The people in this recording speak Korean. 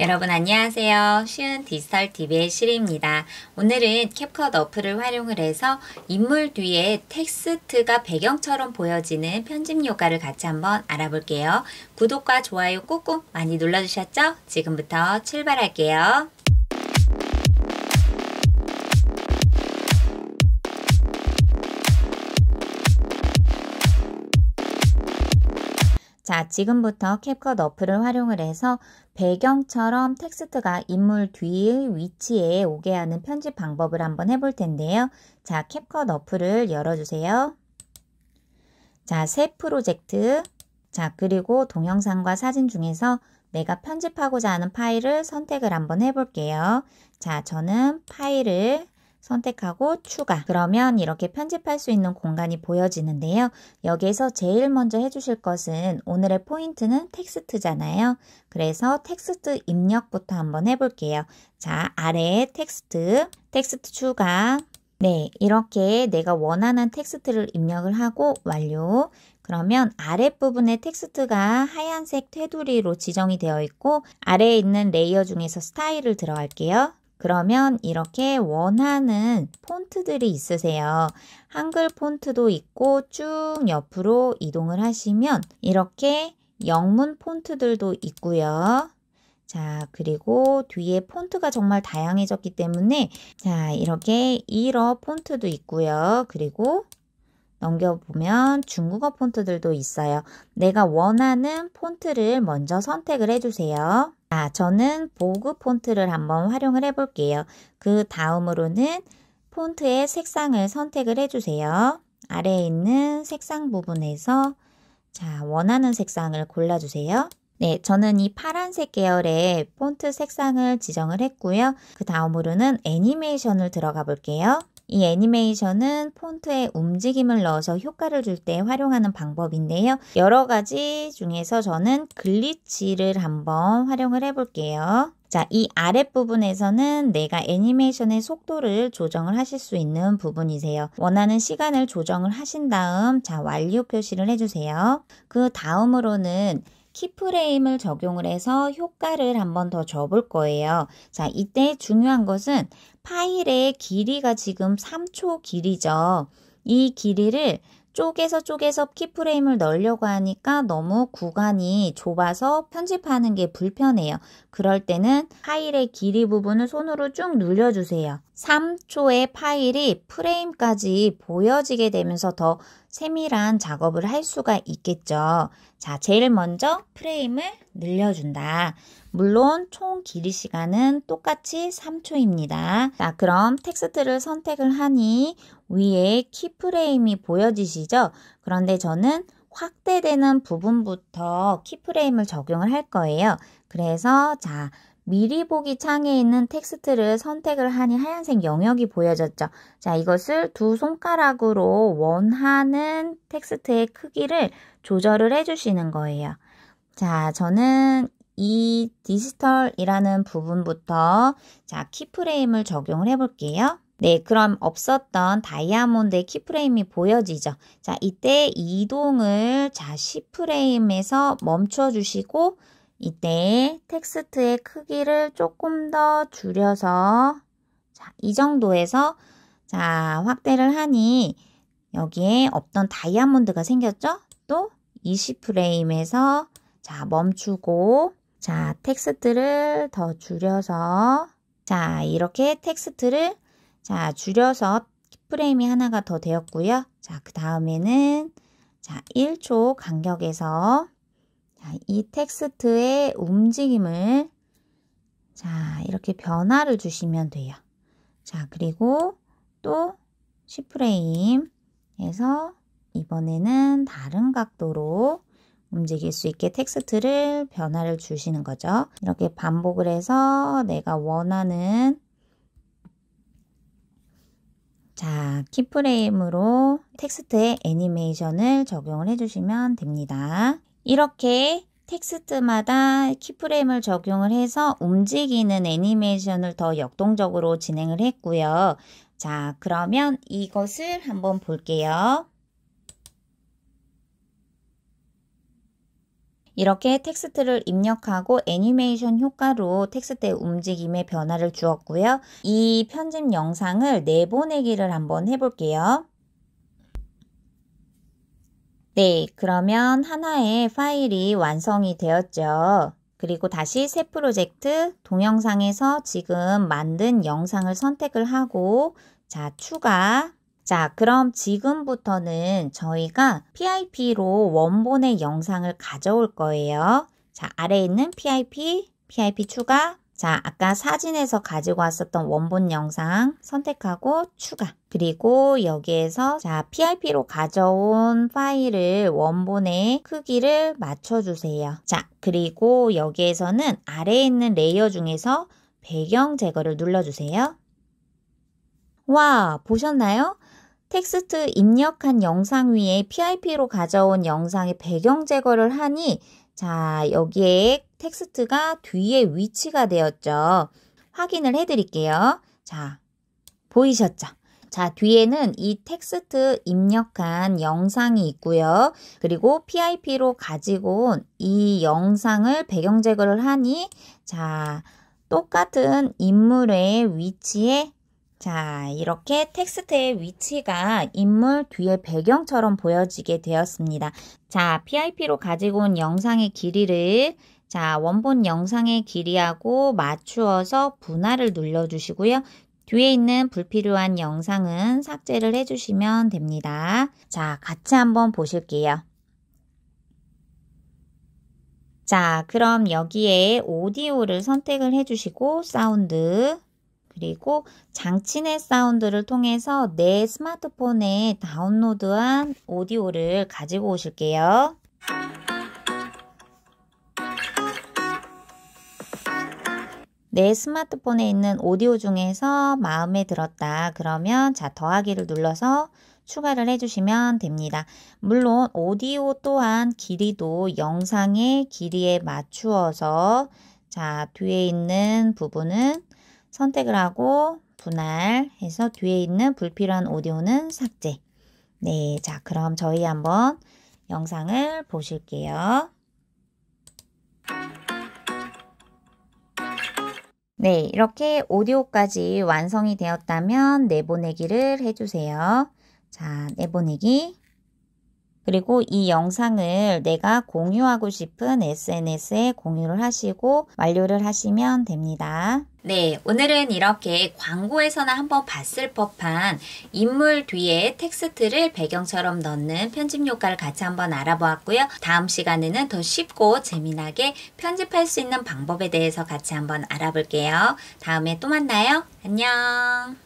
여러분 안녕하세요. 쉬운 디지털 TV의 시리입니다. 오늘은 캡컷 어플을 활용을 해서 인물 뒤에 텍스트가 배경처럼 보여지는 편집 효과를 같이 한번 알아볼게요. 구독과 좋아요 꾹꾹 많이 눌러주셨죠? 지금부터 출발할게요. 자, 지금부터 캡컷 어플을 활용을 해서 배경처럼 텍스트가 인물 뒤의 위치에 오게 하는 편집 방법을 한번 해볼 텐데요. 자, 캡컷 어플을 열어주세요. 자, 새 프로젝트. 자, 그리고 동영상과 사진 중에서 내가 편집하고자 하는 파일을 선택을 한번 해볼게요. 자, 저는 파일을 선택하고 추가 그러면 이렇게 편집할 수 있는 공간이 보여지는데요. 여기에서 제일 먼저 해주실 것은 오늘의 포인트는 텍스트잖아요. 그래서 텍스트 입력부터 한번 해볼게요. 자 아래에 텍스트, 텍스트 추가 네 이렇게 내가 원하는 텍스트를 입력을 하고 완료 그러면 아랫부분에 텍스트가 하얀색 테두리로 지정이 되어 있고 아래에 있는 레이어 중에서 스타일을 들어갈게요. 그러면 이렇게 원하는 폰트들이 있으세요. 한글 폰트도 있고 쭉 옆으로 이동을 하시면 이렇게 영문 폰트들도 있고요. 자, 그리고 뒤에 폰트가 정말 다양해졌기 때문에 자, 이렇게 일어 폰트도 있고요. 그리고 넘겨보면 중국어 폰트들도 있어요. 내가 원하는 폰트를 먼저 선택을 해주세요. 아, 저는 보급 폰트를 한번 활용을 해볼게요. 그 다음으로는 폰트의 색상을 선택을 해주세요. 아래에 있는 색상 부분에서 자 원하는 색상을 골라주세요. 네, 저는 이 파란색 계열의 폰트 색상을 지정을 했고요. 그 다음으로는 애니메이션을 들어가 볼게요. 이 애니메이션은 폰트에 움직임을 넣어서 효과를 줄 때 활용하는 방법인데요. 여러 가지 중에서 저는 글리치를 한번 활용을 해볼게요. 자, 이 아랫부분에서는 내가 애니메이션의 속도를 조정을 하실 수 있는 부분이세요. 원하는 시간을 조정을 하신 다음 자, 완료 표시를 해주세요. 그 다음으로는 키프레임을 적용을 해서 효과를 한번 더 줘볼 거예요. 자, 이때 중요한 것은 파일의 길이가 지금 3초 길이죠. 이 길이를 쪼개서 쪼개서 키프레임을 넣으려고 하니까 너무 구간이 좁아서 편집하는 게 불편해요. 그럴 때는 파일의 길이 부분을 손으로 쭉 눌러주세요. 3초의 파일이 프레임까지 보여지게 되면서 더 세밀한 작업을 할 수가 있겠죠. 자, 제일 먼저 프레임을 늘려준다. 물론 총 길이 시간은 똑같이 3초입니다. 자, 그럼 텍스트를 선택을 하니 위에 키프레임이 보여지시죠? 그런데 저는 확대되는 부분부터 키프레임을 적용을 할 거예요. 그래서 자, 미리 보기 창에 있는 텍스트를 선택을 하니 하얀색 영역이 보여졌죠. 자, 이것을 두 손가락으로 원하는 텍스트의 크기를 조절을 해주시는 거예요. 자, 저는 이 디지털이라는 부분부터 자, 키프레임을 적용을 해볼게요. 네, 그럼 없었던 다이아몬드의 키프레임이 보여지죠. 자, 이때 이동을 자, 10프레임에서 멈춰 주시고 이때 텍스트의 크기를 조금 더 줄여서 자, 이 정도에서 자, 확대를 하니 여기에 없던 다이아몬드가 생겼죠? 또 20프레임에서 자, 멈추고 자, 텍스트를 더 줄여서 자, 이렇게 텍스트를 자, 줄여서 프레임이 하나가 더 되었고요. 자, 그 다음에는 자, 1초 간격에서 자, 이 텍스트의 움직임을 자, 이렇게 변화를 주시면 돼요. 자, 그리고 또 10프레임에서 이번에는 다른 각도로 움직일 수 있게 텍스트를 변화를 주시는 거죠. 이렇게 반복을 해서 내가 원하는 자, 키프레임으로 텍스트의 애니메이션을 적용을 해주시면 됩니다. 이렇게 텍스트마다 키프레임을 적용을 해서 움직이는 애니메이션을 더 역동적으로 진행을 했고요. 자, 그러면 이것을 한번 볼게요. 이렇게 텍스트를 입력하고 애니메이션 효과로 텍스트의 움직임에 변화를 주었고요. 이 편집 영상을 내보내기를 한번 해볼게요. 네, 그러면 하나의 파일이 완성이 되었죠. 그리고 다시 새 프로젝트 동영상에서 지금 만든 영상을 선택을 하고 자, 추가 자, 그럼 지금부터는 저희가 PIP로 원본의 영상을 가져올 거예요. 자, 아래에 있는 PIP, PIP 추가, 자, 아까 사진에서 가지고 왔었던 원본 영상 선택하고 추가. 그리고 여기에서 자, PIP로 가져온 파일을 원본의 크기를 맞춰주세요. 자, 그리고 여기에서는 아래에 있는 레이어 중에서 배경 제거를 눌러주세요. 와, 보셨나요? 텍스트 입력한 영상 위에 PIP로 가져온 영상의 배경 제거를 하니 자, 여기에 텍스트가 뒤에 위치가 되었죠. 확인을 해드릴게요. 자, 보이셨죠? 자, 뒤에는 이 텍스트 입력한 영상이 있고요. 그리고 PIP로 가지고 온 이 영상을 배경 제거를 하니 자, 똑같은 인물의 위치에 자, 이렇게 텍스트의 위치가 인물 뒤에 배경처럼 보여지게 되었습니다. 자, PIP로 가지고 온 영상의 길이를 자, 원본 영상의 길이하고 맞추어서 분할을 눌러주시고요. 뒤에 있는 불필요한 영상은 삭제를 해주시면 됩니다. 자, 같이 한번 보실게요. 자, 그럼 여기에 오디오를 선택을 해주시고 사운드 그리고 장치넷 사운드를 통해서 내 스마트폰에 다운로드한 오디오를 가지고 오실게요. 내 스마트폰에 있는 오디오 중에서 마음에 들었다. 그러면 자, 더하기를 눌러서 추가를 해주시면 됩니다. 물론 오디오 또한 길이도 영상의 길이에 맞추어서 자, 뒤에 있는 부분은 선택을 하고 분할해서 뒤에 있는 불필요한 오디오는 삭제. 네, 자, 그럼 저희 한번 영상을 보실게요. 네, 이렇게 오디오까지 완성이 되었다면 내보내기를 해주세요. 자, 내보내기. 그리고 이 영상을 내가 공유하고 싶은 SNS에 공유를 하시고 완료를 하시면 됩니다. 네, 오늘은 이렇게 광고에서나 한번 봤을 법한 인물 뒤에 텍스트를 배경처럼 넣는 편집 효과를 같이 한번 알아보았고요. 다음 시간에는 더 쉽고 재미나게 편집할 수 있는 방법에 대해서 같이 한번 알아볼게요. 다음에 또 만나요. 안녕!